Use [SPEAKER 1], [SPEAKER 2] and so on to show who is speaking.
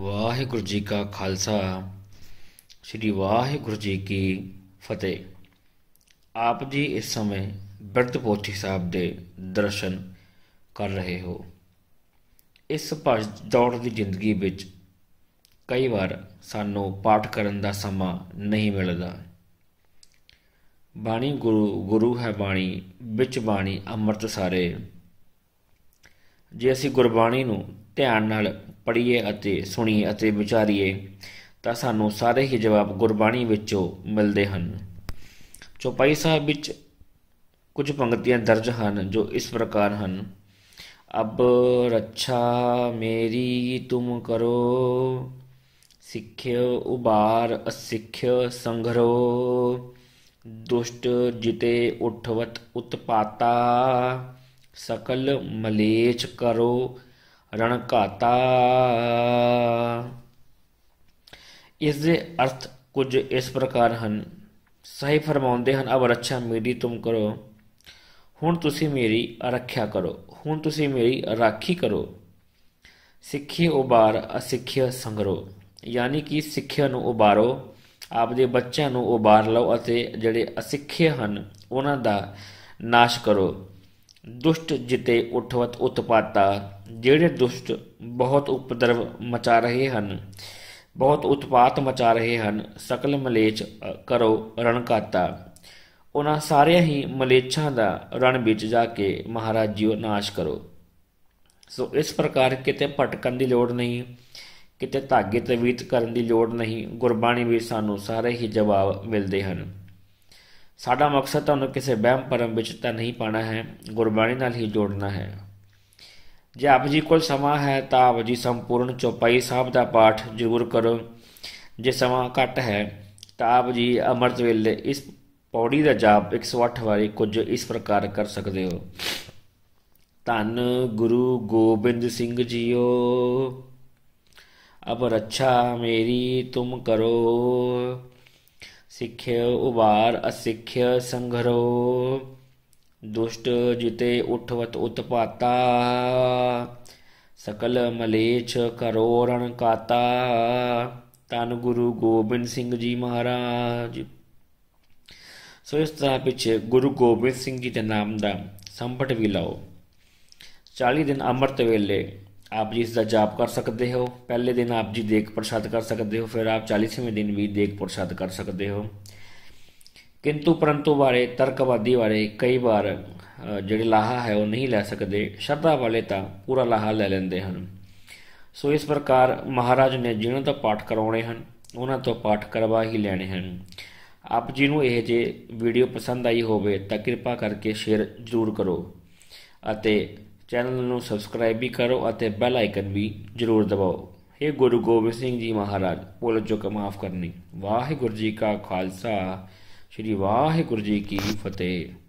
[SPEAKER 1] ਵਾਹਿਗੁਰੂ ਜੀ ਕਾ ਖਾਲਸਾ ਸ੍ਰੀ ਵਾਹਿਗੁਰੂ ਜੀ ਕੀ ਫਤਿਹ ਆਪ ਜੀ ਇਸ ਸਮੇਂ ਬਿਰਧ ਪੋਥੀ ਸਾਹਿਬ ਦੇ ਦਰਸ਼ਨ ਕਰ ਰਹੇ ਹੋ ਇਸ ਭਜ ਦੌੜ ਦੀ ਜ਼ਿੰਦਗੀ ਵਿੱਚ ਕਈ ਵਾਰ ਸਾਨੂੰ ਪਾਠ ਕਰਨ ਦਾ ਸਮਾਂ ਨਹੀਂ ਮਿਲਦਾ ਬਾਣੀ ਗੁਰੂ ਗੁਰੂ ਹੈ ਬਾਣੀ ਵਿੱਚ ਬਾਣੀ ਅੰਮ੍ਰਿਤ ਸਾਰੇ ਜੇ ਅਸੀਂ ਗੁਰਬਾਣੀ ਨੂੰ ਧਿਆਨ ਨਾਲ ਪੜ੍ਹੀਏ ਅਤੇ ਸੁਣੀਏ ਅਤੇ ਵਿਚਾਰੀਏ ਤਾਂ ਸਾਨੂੰ ਸਾਰੇ ਹੀ ਜਵਾਬ ਗੁਰਬਾਣੀ ਵਿੱਚੋਂ ਮਿਲਦੇ ਹਨ ਚੌਪਾਈ ਸਾਹਿਬ ਵਿੱਚ ਕੁਝ ਪੰਕਤੀਆਂ ਦਰਜ ਹਨ ਜੋ ਇਸ ਪ੍ਰਕਾਰ ਹਨ ਅਬ ਰੱਛਾ ਮੇਰੀ ਤੁਮ ਕਰੋ ਸਿੱਖਿਓ ਉਬਾਰ ਅਸਿੱਖਿਓ ਸੰਘਰੋ ਦੁਸ਼ਟ ਜਿਤੇ ਉਠਵਤ ਉਤਪਾਤਾ ਸਕਲ ਮਲੇਚ ਕਰੋ ਰਣ ਘਾਤਾ ਇਸ ਦੇ ਅਰਥ ਕੁਝ ਇਸ ਪ੍ਰਕਾਰ ਹਨ ਸਹੀ ਫਰਮਾਉਂਦੇ ਹਨ ਅਬ ਰੱਖਿਆ ਮੇਰੀ ਤੁਮ ਕਰੋ ਹੁਣ ਤੁਸੀਂ ਮੇਰੀ ਰੱਖਿਆ ਕਰੋ ਹੁਣ ਤੁਸੀਂ ਮੇਰੀ ਰਾਖੀ ਕਰੋ ਸਿੱਖੀ ਉਬਾਰ ਅਸਿੱਖਿਆ ਸੰਗਰੋ ਯਾਨੀ ਕਿ ਸਿੱਖਿਆ ਨੂੰ ਉਬਾਰੋ ਆਪਦੇ ਬੱਚਿਆਂ ਨੂੰ ਉਬਾਰ ਲਓ ਅਤੇ ਜਿਹੜੇ ਅਸਿੱਖੇ ਹਨ ਉਹਨਾਂ ਦਾ ਨਾਸ਼ ਕਰੋ ਦੁਸ਼ਟ ਜਿਤੇ ਉਠਵਤ ਉਤਪਾਤਾ ਜਿਹੜੇ ਦੁਸ਼ਟ ਬਹੁਤ ਉਪਦਰਵ ਮਚਾ ਰਹੇ ਹਨ ਬਹੁਤ ਉਤਪਾਤ ਮਚਾ ਰਹੇ ਹਨ ਸਕਲ ਮਲੇਚ ਕਰੋ ਰਣਕਾਤਾ ਉਹਨਾਂ ਸਾਰਿਆਂ ਹੀ ਮਲੇਛਾਂ ਦਾ ਰਣ ਵਿੱਚ ਜਾ ਕੇ ਮਹਾਰਾਜ ਜੀ ਉਹ ਨਾਸ਼ ਕਰੋ ਸੋ ਇਸ ਪ੍ਰਕਾਰ ਕਿਤੇ ਭਟਕਣ ਦੀ ਲੋੜ ਨਹੀਂ ਕਿਤੇ ਧਾਗੇ ਤਵੀਤ ਕਰਨ ਦੀ ਲੋੜ ਨਹੀਂ ਗੁਰਬਾਣੀ ਵਿੱਚ ਸਾਨੂੰ ਸਾਰੇ ਹੀ ਜਵਾਬ ਮਿਲਦੇ ਹਨ ਸਾਡਾ ਮਕਸਦ ਤੁਹਾਨੂੰ ਕਿਸੇ ਵਹਿਮ ਭਰਮ ਵਿੱਚ ਤਾਂ ਨਹੀਂ ਪਾਣਾ ਹੈ ਗੁਰਬਾਣੀ ਨਾਲ ਹੀ ਜੋੜਨਾ ਹੈ ਜੇ ਆਪ ਜੀ ਕੋਲ ਸਮਾਂ ਹੈ ਤਾਂ ਆਪ ਜੀ ਸੰਪੂਰਨ ਚੌਪਾਈ ਸਾਹਿਬ ਦਾ ਪਾਠ ਜ਼ਰੂਰ ਕਰੋ ਜੇ ਸਮਾਂ ਘੱਟ ਹੈ ਤਾਂ ਆਪ ਜੀ ਅਮਰਤ ਵੇਲੇ ਇਸ ਪੌੜੀ ਦਾ ਜਾਪ 108 ਵਾਰੀ ਕੁਝ ਇਸ ਪ੍ਰਕਾਰ ਕਰ ਸਕਦੇ ਹੋ ਧੰਨ ਗੁਰੂ ਗੋਬਿੰਦ ਸਿੰਘ ਜੀਓ ਅਬ ਰੱਛਾ ਮੇਰੀ ਤੁਮ ਕਰੋ ਸਿੱਖਿਆ ਉਬਾਰ ਅਸਿੱਖਿਆ ਸੰਘਰੋ ਦੁਸ਼ਟ ਜਿਤੇ ਉਠਵਤ ਉਤਪਾਤਾ ਸਕਲ ਮਲੇਛ ਕਰੋਰਣ ਕਾਤਾ ਤਨ ਗੁਰੂ ਗੋਬਿੰਦ ਸਿੰਘ ਜੀ ਮਹਾਰਾਜ ਸੋ ਇਸ ਤਰ੍ਹਾਂ ਪਿੱਛੇ ਗੁਰੂ ਗੋਬਿੰਦ ਸਿੰਘ ਜੀ ਦੇ ਨਾਮ ਦਾ ਸੰਪਟ ਵੀ ਲਾਓ 40 ਦਿਨ ਅੰਮ੍ਰਿਤ ਵੇਲੇ ਆਪ ਜੀ ਇਸ ਦਾ ਜਾਪ ਕਰ ਸਕਦੇ ਹੋ ਪਹਿਲੇ ਦਿਨ ਆਪ ਜੀ ਦੇਖ ਪ੍ਰਸ਼ਾਦ ਕਰ ਸਕਦੇ ਹੋ ਫਿਰ ਆਪ 40ਵੇਂ ਦਿਨ ਵੀ ਦੇਖ ਪ੍ਰਸ਼ਾਦ ਕਰ ਸਕਦੇ ਹੋ ਕਿੰਤੂ ਪਰੰਤੂ ਬਾਰੇ ਤਰਕਵਾਦੀ ਬਾਰੇ ਕਈ ਵਾਰ ਜਿਹੜੇ ਲਾਹਾ ਹੈ ਉਹ ਨਹੀਂ ਲੈ ਸਕਦੇ ਸ਼ਰਧਾ ਵਾਲੇ ਤਾਂ ਪੂਰਾ ਲਾਹਾ ਲੈ ਲੈਂਦੇ ਹਨ ਸੋ ਇਸ ਪ੍ਰਕਾਰ ਮਹਾਰਾਜ ਨੇ ਜਿਹਨਾਂ ਤੋਂ ਪਾਠ ਕਰਾਉਣੇ ਹਨ ਉਹਨਾਂ ਤੋਂ ਪਾਠ ਕਰਵਾ ਹੀ ਲੈਣੇ ਹਨ ਆਪ ਜੀ ਨੂੰ ਇਹ ਜੇ ਵੀਡੀਓ ਪਸੰਦ ਆਈ ਹੋਵੇ ਤਾਂ ਕਿਰਪਾ ਕਰਕੇ ਸ਼ੇਅਰ ਜ਼ਰੂਰ ਕਰੋ ਅਤੇ ਚੈਨਲ ਨੂੰ ਸਬਸਕ੍ਰਾਈਬ ਵੀ ਕਰੋ ਅਤੇ ਬੈਲ ਆਈਕਨ ਵੀ ਜ਼ਰੂਰ ਦਬਾਓ हे ਗੁਰੂ ਗੋਬਿੰਦ ਸਿੰਘ ਜੀ ਮਹਾਰਾਜ ਬੋਲ ਚੁੱਕ ਮਾਫ ਕਰਨੀ ਵਾਹਿਗੁਰੂ ਜੀ ਕਾ ਖਾਲਸਾ ਸ੍ਰੀ ਵਾਹਿਗੁਰੂ ਜੀ ਕੀ ਫਤਿਹ